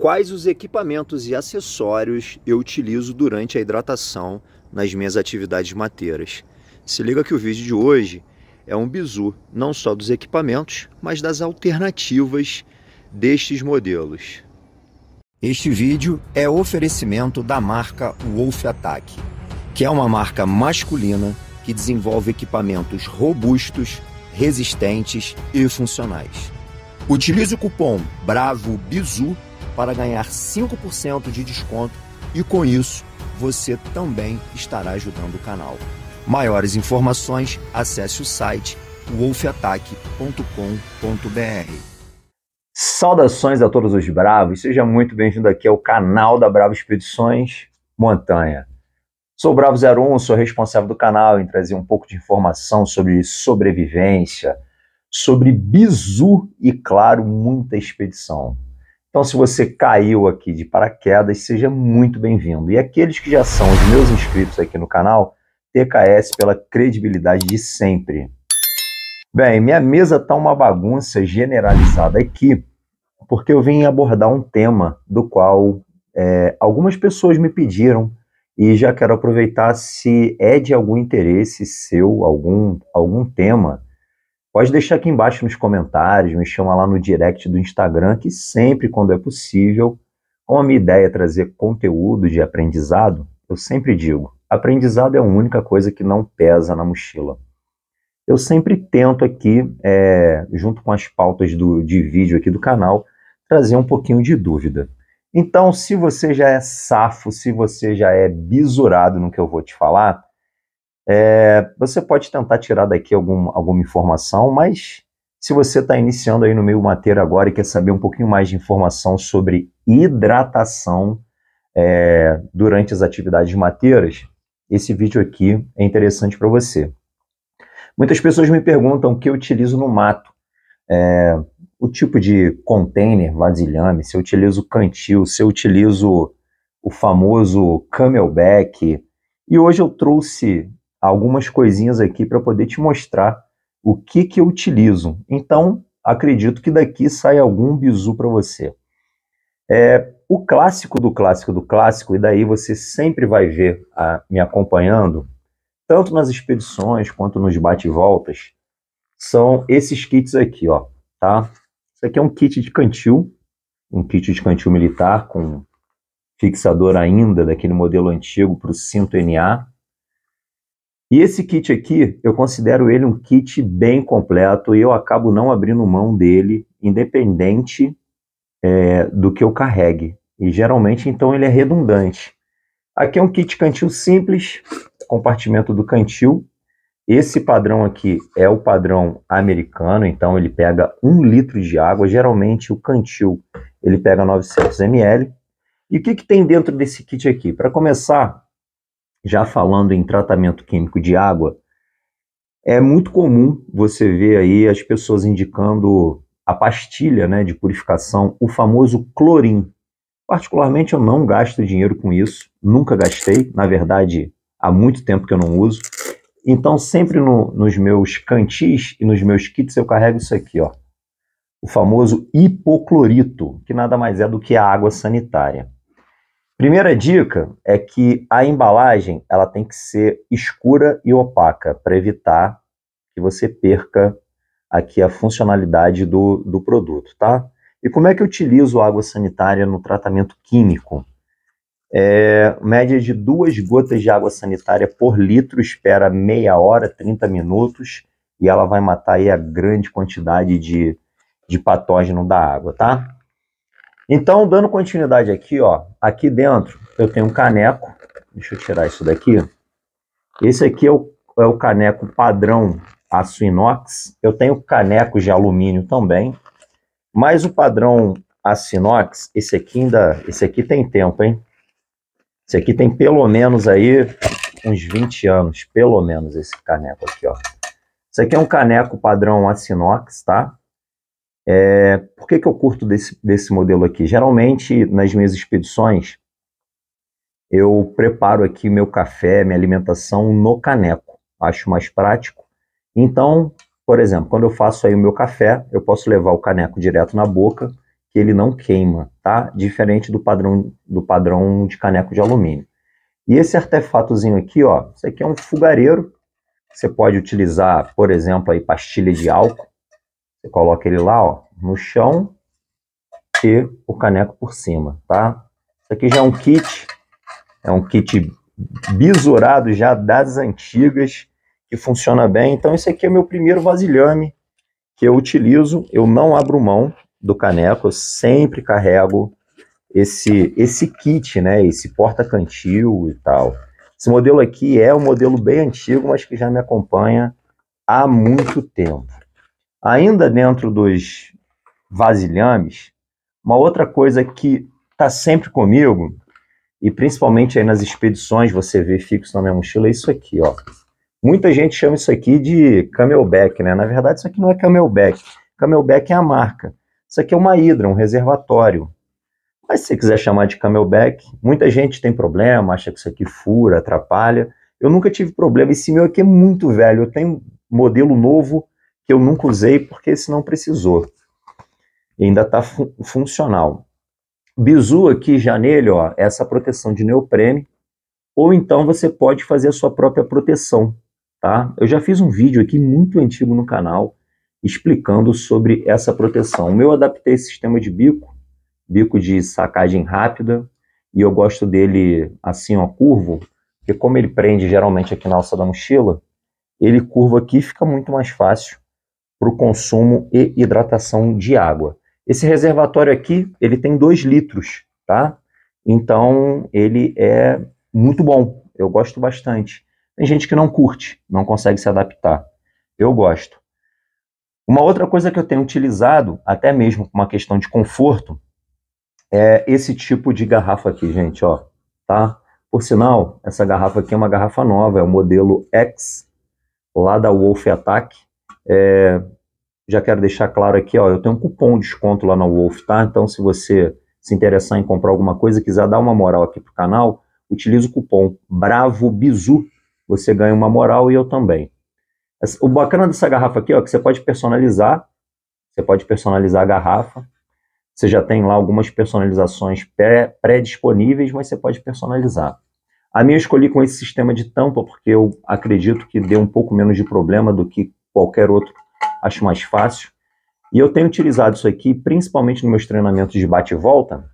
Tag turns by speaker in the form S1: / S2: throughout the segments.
S1: quais os equipamentos e acessórios eu utilizo durante a hidratação nas minhas atividades mateiras. Se liga que o vídeo de hoje é um bizu não só dos equipamentos, mas das alternativas destes modelos. Este vídeo é oferecimento da marca Wolf Attack, que é uma marca masculina que desenvolve equipamentos robustos, resistentes e funcionais. Utilize o cupom BRAVOBIZU para ganhar 5% de desconto e com isso você também estará ajudando o canal. Maiores informações, acesse o site wolfataque.com.br. Saudações a todos os bravos, seja muito bem-vindo aqui ao canal da Brava Expedições Montanha. Sou o Bravo 01, sou responsável do canal em trazer um pouco de informação sobre sobrevivência, sobre bizu e, claro, muita expedição. Então, se você caiu aqui de paraquedas, seja muito bem-vindo. E aqueles que já são os meus inscritos aqui no canal, TKS pela credibilidade de sempre. Bem, minha mesa está uma bagunça generalizada aqui, porque eu vim abordar um tema do qual é, algumas pessoas me pediram e já quero aproveitar se é de algum interesse seu, algum, algum tema Pode deixar aqui embaixo nos comentários, me chama lá no direct do Instagram, que sempre, quando é possível, com a minha ideia é trazer conteúdo de aprendizado, eu sempre digo: aprendizado é a única coisa que não pesa na mochila. Eu sempre tento aqui, é, junto com as pautas do, de vídeo aqui do canal, trazer um pouquinho de dúvida. Então, se você já é safo, se você já é bisurado no que eu vou te falar, é, você pode tentar tirar daqui algum, alguma informação, mas se você está iniciando aí no meio mateiro agora e quer saber um pouquinho mais de informação sobre hidratação é, durante as atividades mateiras, esse vídeo aqui é interessante para você. Muitas pessoas me perguntam o que eu utilizo no mato. É, o tipo de container, vasilhame, se eu utilizo cantil, se eu utilizo o famoso camelback. E hoje eu trouxe algumas coisinhas aqui para poder te mostrar o que, que eu utilizo. Então, acredito que daqui sai algum bizu para você. É, o clássico do clássico do clássico, e daí você sempre vai ver a, me acompanhando, tanto nas expedições quanto nos bate-voltas, são esses kits aqui, ó, tá? Isso aqui é um kit de cantil, um kit de cantil militar com fixador ainda daquele modelo antigo para o cinto NA, e esse kit aqui, eu considero ele um kit bem completo e eu acabo não abrindo mão dele, independente é, do que eu carregue. E geralmente, então, ele é redundante. Aqui é um kit cantil simples, compartimento do cantil. Esse padrão aqui é o padrão americano, então ele pega um litro de água. Geralmente o cantil ele pega 900 ml. E o que, que tem dentro desse kit aqui? Para começar, já falando em tratamento químico de água, é muito comum você ver aí as pessoas indicando a pastilha né, de purificação, o famoso clorim. Particularmente eu não gasto dinheiro com isso, nunca gastei, na verdade há muito tempo que eu não uso. Então sempre no, nos meus cantis e nos meus kits eu carrego isso aqui, ó, o famoso hipoclorito, que nada mais é do que a água sanitária. Primeira dica é que a embalagem ela tem que ser escura e opaca para evitar que você perca aqui a funcionalidade do, do produto, tá? E como é que eu utilizo água sanitária no tratamento químico? É, média de duas gotas de água sanitária por litro, espera meia hora, 30 minutos, e ela vai matar aí a grande quantidade de, de patógeno da água, tá? Então, dando continuidade aqui, ó, aqui dentro eu tenho um caneco. Deixa eu tirar isso daqui. Esse aqui é o, é o caneco padrão aço inox. Eu tenho canecos de alumínio também, mas o padrão aço inox, esse aqui ainda, esse aqui tem tempo, hein? Esse aqui tem pelo menos aí uns 20 anos, pelo menos esse caneco aqui, ó. Esse aqui é um caneco padrão aço inox, tá? É, por que, que eu curto desse, desse modelo aqui? Geralmente, nas minhas expedições, eu preparo aqui meu café, minha alimentação no caneco. Acho mais prático. Então, por exemplo, quando eu faço aí o meu café, eu posso levar o caneco direto na boca, que ele não queima, tá? Diferente do padrão, do padrão de caneco de alumínio. E esse artefatozinho aqui, ó, isso aqui é um fogareiro. Você pode utilizar, por exemplo, aí pastilha de álcool você coloca ele lá, ó, no chão e o caneco por cima, tá? Isso aqui já é um kit, é um kit bisurado já das antigas, que funciona bem. Então esse aqui é o meu primeiro vasilhame que eu utilizo, eu não abro mão do caneco, eu sempre carrego esse, esse kit, né, esse porta-cantil e tal. Esse modelo aqui é um modelo bem antigo, mas que já me acompanha há muito tempo. Ainda dentro dos vasilhames, uma outra coisa que está sempre comigo, e principalmente aí nas expedições você vê fixo na minha mochila, é isso aqui, ó. Muita gente chama isso aqui de camelback, né? Na verdade, isso aqui não é camelback. Camelback é a marca. Isso aqui é uma hidra, um reservatório. Mas se você quiser chamar de camelback, muita gente tem problema, acha que isso aqui fura, atrapalha. Eu nunca tive problema. Esse meu aqui é muito velho. Eu tenho modelo novo que eu nunca usei porque esse não precisou. E ainda está fun funcional. Bizu aqui já nele, ó, é essa proteção de neoprene, ou então você pode fazer a sua própria proteção, tá? Eu já fiz um vídeo aqui muito antigo no canal explicando sobre essa proteção. O meu adaptei sistema de bico, bico de sacagem rápida, e eu gosto dele assim, ó, curvo, porque como ele prende geralmente aqui na alça da mochila, ele curva aqui fica muito mais fácil para o consumo e hidratação de água. Esse reservatório aqui, ele tem 2 litros, tá? Então, ele é muito bom, eu gosto bastante. Tem gente que não curte, não consegue se adaptar. Eu gosto. Uma outra coisa que eu tenho utilizado, até mesmo com uma questão de conforto, é esse tipo de garrafa aqui, gente, ó, tá? Por sinal, essa garrafa aqui é uma garrafa nova, é o modelo X, lá da Wolf Attack. É, já quero deixar claro aqui, ó, eu tenho um cupom de desconto lá na Wolf, tá? Então, se você se interessar em comprar alguma coisa, quiser dar uma moral aqui pro canal, utiliza o cupom Bravo Bizu. Você ganha uma moral e eu também. O bacana dessa garrafa aqui, ó, é que você pode personalizar. Você pode personalizar a garrafa. Você já tem lá algumas personalizações pré-disponíveis, mas você pode personalizar. A minha eu escolhi com esse sistema de tampa, porque eu acredito que deu um pouco menos de problema do que qualquer outro, acho mais fácil. E eu tenho utilizado isso aqui principalmente nos meus treinamentos de bate e volta,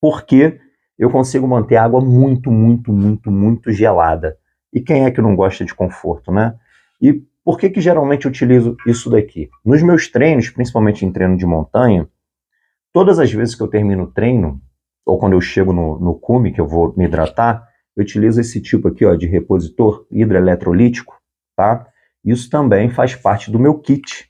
S1: porque eu consigo manter a água muito, muito, muito, muito gelada. E quem é que não gosta de conforto, né? E por que que geralmente utilizo isso daqui? Nos meus treinos, principalmente em treino de montanha, todas as vezes que eu termino o treino, ou quando eu chego no, no cume, que eu vou me hidratar, eu utilizo esse tipo aqui, ó, de repositor hidroeletrolítico, tá? Isso também faz parte do meu kit,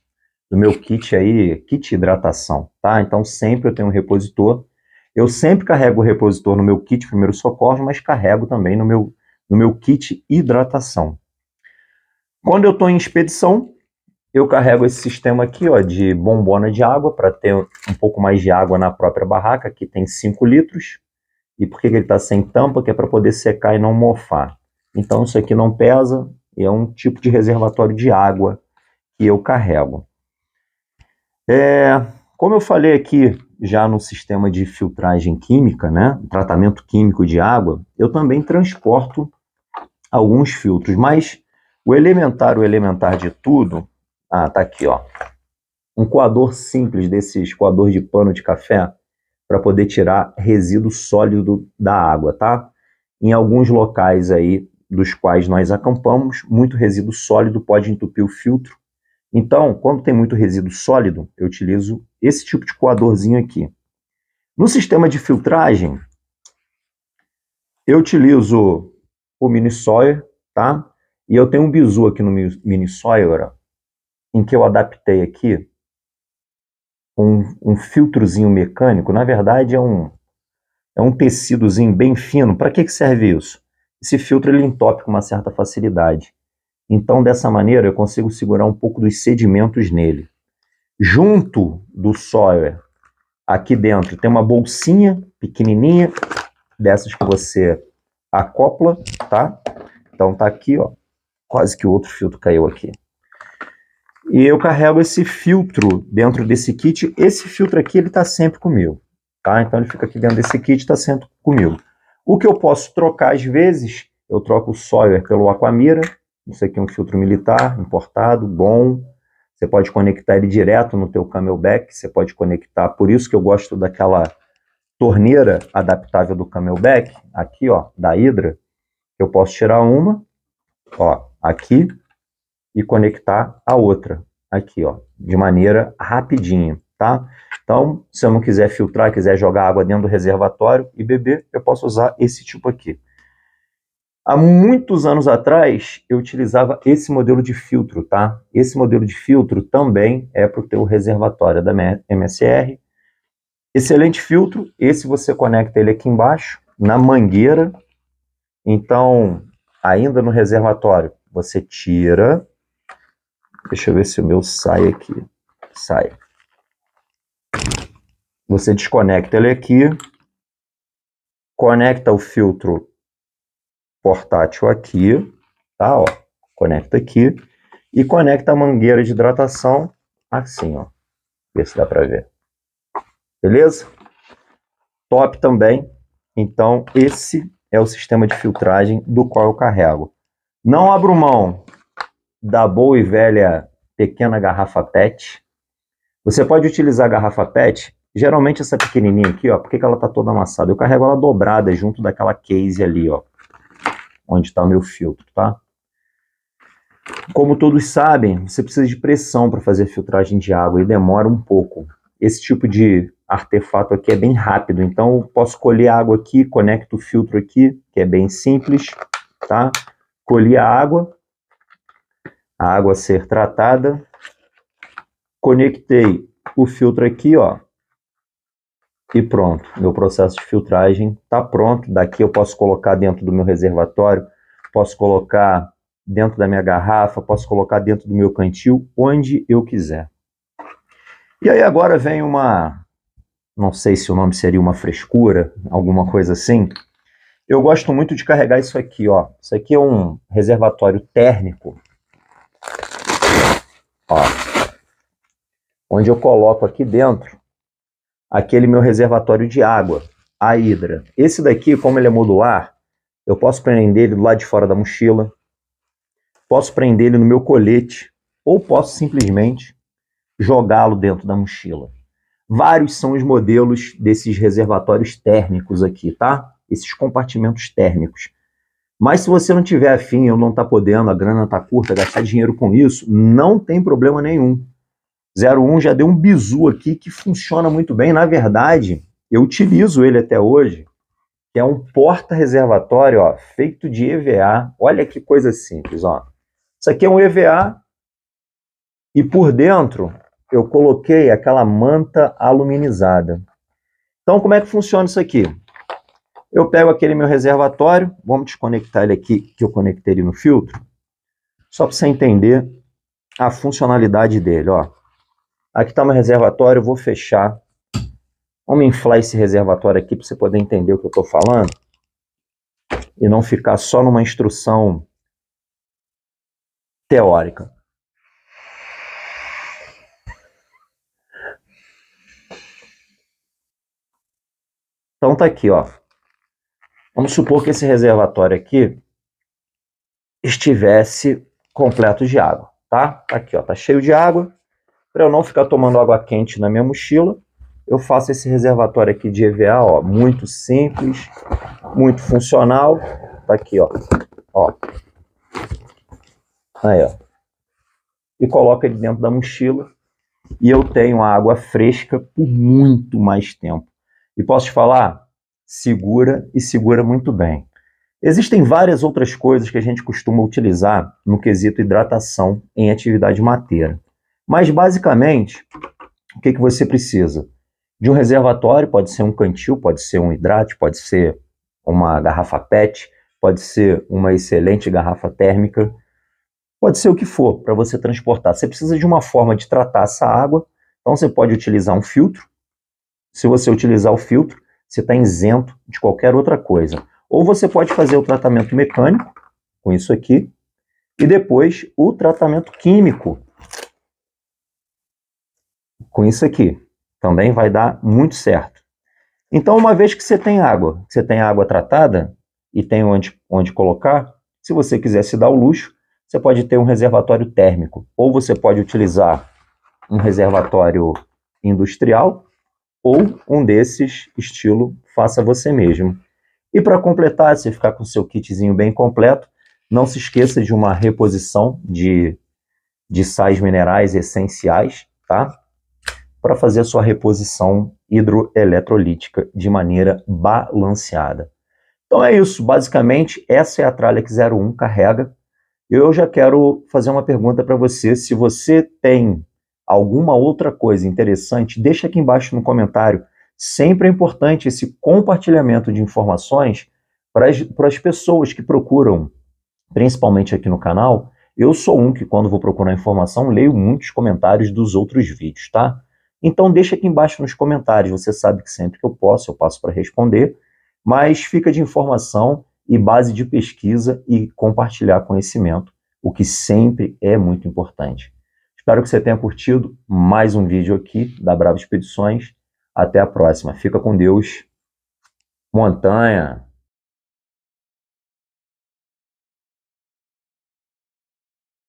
S1: do meu kit aí, kit hidratação, tá? Então sempre eu tenho um repositor. Eu sempre carrego o repositor no meu kit primeiro socorro, mas carrego também no meu, no meu kit hidratação. Quando eu estou em expedição, eu carrego esse sistema aqui ó, de bombona de água para ter um pouco mais de água na própria barraca, que tem 5 litros. E por que, que ele está sem tampa? Que é para poder secar e não mofar. Então isso aqui não pesa, é um tipo de reservatório de água que eu carrego. É, como eu falei aqui já no sistema de filtragem química, né, tratamento químico de água, eu também transporto alguns filtros, mas o elementar, o elementar de tudo, ah, tá aqui, ó, um coador simples desses coador de pano de café para poder tirar resíduo sólido da água, tá? Em alguns locais aí dos quais nós acampamos, muito resíduo sólido pode entupir o filtro. Então, quando tem muito resíduo sólido, eu utilizo esse tipo de coadorzinho aqui. No sistema de filtragem, eu utilizo o mini Sawyer, tá? E eu tenho um bizu aqui no mini Sawyer, em que eu adaptei aqui um, um filtrozinho mecânico. Na verdade, é um, é um tecidozinho bem fino. Para que, que serve isso? esse filtro ele entope com uma certa facilidade. Então, dessa maneira, eu consigo segurar um pouco dos sedimentos nele. Junto do soil, aqui dentro, tem uma bolsinha pequenininha, dessas que você acopla, tá? Então tá aqui, ó. Quase que o outro filtro caiu aqui. E eu carrego esse filtro dentro desse kit. Esse filtro aqui, ele tá sempre comigo, tá? Então ele fica aqui dentro desse kit, tá sempre comigo. O que eu posso trocar às vezes, eu troco o Sawyer pelo Aquamira, isso aqui é um filtro militar, importado, bom. Você pode conectar ele direto no teu Camelback, você pode conectar, por isso que eu gosto daquela torneira adaptável do Camelback, aqui ó, da Hydra, eu posso tirar uma, ó, aqui e conectar a outra, aqui ó, de maneira rapidinha tá? Então, se eu não quiser filtrar, quiser jogar água dentro do reservatório e beber, eu posso usar esse tipo aqui. Há muitos anos atrás, eu utilizava esse modelo de filtro, tá? Esse modelo de filtro também é para o teu reservatório da MSR. Excelente filtro, esse você conecta ele aqui embaixo, na mangueira. Então, ainda no reservatório, você tira. Deixa eu ver se o meu sai aqui. Sai. Você desconecta ele aqui, conecta o filtro portátil aqui, tá? Ó, conecta aqui e conecta a mangueira de hidratação assim, ó. Vê se dá para ver. Beleza? Top também. Então, esse é o sistema de filtragem do qual eu carrego. Não abro mão da boa e velha pequena garrafa PET. Você pode utilizar a garrafa PET Geralmente essa pequenininha aqui, ó, por que, que ela tá toda amassada? Eu carrego ela dobrada junto daquela case ali, ó, onde está o meu filtro, tá? Como todos sabem, você precisa de pressão para fazer filtragem de água e demora um pouco. Esse tipo de artefato aqui é bem rápido, então eu posso colher a água aqui, conecto o filtro aqui, que é bem simples, tá? Colhi a água, a água a ser tratada, conectei o filtro aqui, ó, e pronto. Meu processo de filtragem está pronto. Daqui eu posso colocar dentro do meu reservatório, posso colocar dentro da minha garrafa, posso colocar dentro do meu cantil, onde eu quiser. E aí agora vem uma, não sei se o nome seria uma frescura, alguma coisa assim. Eu gosto muito de carregar isso aqui, ó. Isso aqui é um reservatório térmico. Ó. Onde eu coloco aqui dentro aquele meu reservatório de água, a hidra. Esse daqui, como ele é modular, eu posso prender ele do lado de fora da mochila, posso prender ele no meu colete, ou posso simplesmente jogá-lo dentro da mochila. Vários são os modelos desses reservatórios térmicos aqui, tá? Esses compartimentos térmicos. Mas se você não tiver afim, eu não tá podendo, a grana tá curta, gastar dinheiro com isso, não tem problema nenhum. 01 já deu um bizu aqui que funciona muito bem. Na verdade, eu utilizo ele até hoje, que é um porta-reservatório ó, feito de EVA. Olha que coisa simples. Ó. Isso aqui é um EVA e por dentro eu coloquei aquela manta aluminizada. Então, como é que funciona isso aqui? Eu pego aquele meu reservatório, vamos desconectar ele aqui, que eu conectei ele no filtro, só para você entender a funcionalidade dele. Ó. Aqui está meu reservatório, eu vou fechar. Vamos inflar esse reservatório aqui para você poder entender o que eu estou falando. E não ficar só numa instrução teórica. Então tá aqui, ó. Vamos supor que esse reservatório aqui estivesse completo de água, tá? tá aqui, ó, tá cheio de água. Para eu não ficar tomando água quente na minha mochila, eu faço esse reservatório aqui de EVA, ó, muito simples, muito funcional. Tá aqui, ó. Ó. Aí, ó. E coloco ele dentro da mochila e eu tenho água fresca por muito mais tempo. E posso te falar, segura e segura muito bem. Existem várias outras coisas que a gente costuma utilizar no quesito hidratação em atividade mateira. Mas basicamente, o que, que você precisa? De um reservatório, pode ser um cantil, pode ser um hidrate, pode ser uma garrafa PET, pode ser uma excelente garrafa térmica, pode ser o que for para você transportar. Você precisa de uma forma de tratar essa água, então você pode utilizar um filtro. Se você utilizar o filtro, você está isento de qualquer outra coisa. Ou você pode fazer o tratamento mecânico, com isso aqui, e depois o tratamento químico, com isso aqui. Também vai dar muito certo. Então, uma vez que você tem água, você tem água tratada e tem onde, onde colocar, se você quiser se dar o luxo, você pode ter um reservatório térmico. Ou você pode utilizar um reservatório industrial ou um desses estilo faça você mesmo. E para completar, se ficar com seu kitzinho bem completo, não se esqueça de uma reposição de, de sais minerais essenciais, tá? para fazer a sua reposição hidroeletrolítica de maneira balanceada. Então é isso, basicamente essa é a Tralex 01 carrega. Eu já quero fazer uma pergunta para você, se você tem alguma outra coisa interessante, deixa aqui embaixo no comentário. Sempre é importante esse compartilhamento de informações para as, para as pessoas que procuram, principalmente aqui no canal. Eu sou um que, quando vou procurar informação, leio muitos comentários dos outros vídeos, tá? Então deixa aqui embaixo nos comentários, você sabe que sempre que eu posso eu passo para responder, mas fica de informação e base de pesquisa e compartilhar conhecimento, o que sempre é muito importante. Espero que você tenha curtido mais um vídeo aqui da Brava Expedições. Até a próxima. Fica com Deus. Montanha.